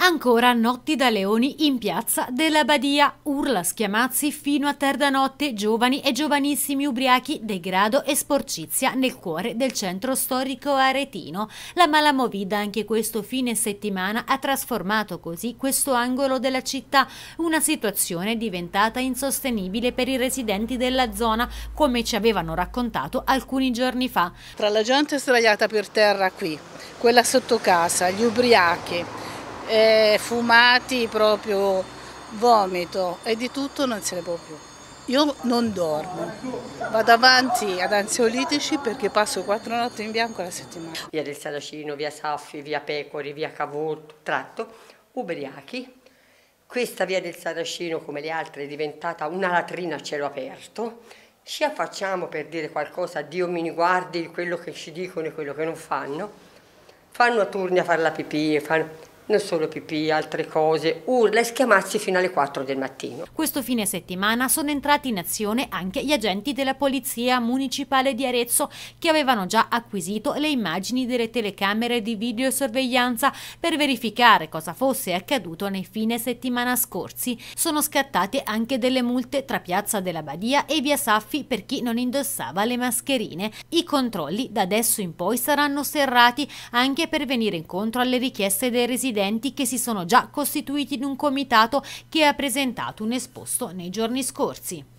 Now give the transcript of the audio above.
Ancora notti da leoni in piazza della Badia, urla schiamazzi fino a tarda notte, giovani e giovanissimi ubriachi, degrado e sporcizia nel cuore del centro storico aretino. La malamovida anche questo fine settimana ha trasformato così questo angolo della città, una situazione diventata insostenibile per i residenti della zona, come ci avevano raccontato alcuni giorni fa. Tra la gente sdraiata per terra qui, quella sotto casa, gli ubriachi, eh, fumati proprio vomito e di tutto non se ne può più. Io non dormo, vado avanti ad ansiolitici perché passo quattro notti in bianco la settimana. Via del Saracino, via Saffi, via Pecori, via Cavour, tratto, ubriachi. Questa via del Saracino, come le altre, è diventata una latrina a cielo aperto. Ci affacciamo per dire qualcosa, Dio mi guardi quello che ci dicono e quello che non fanno. Fanno a turni a fare la pipì, fanno non solo pipì, altre cose, urla e schiamazzi fino alle 4 del mattino. Questo fine settimana sono entrati in azione anche gli agenti della Polizia Municipale di Arezzo che avevano già acquisito le immagini delle telecamere di videosorveglianza per verificare cosa fosse accaduto nei fine settimana scorsi. Sono scattate anche delle multe tra Piazza della Badia e Via Saffi per chi non indossava le mascherine. I controlli da adesso in poi saranno serrati anche per venire incontro alle richieste dei residenti residenti che si sono già costituiti in un comitato che ha presentato un esposto nei giorni scorsi.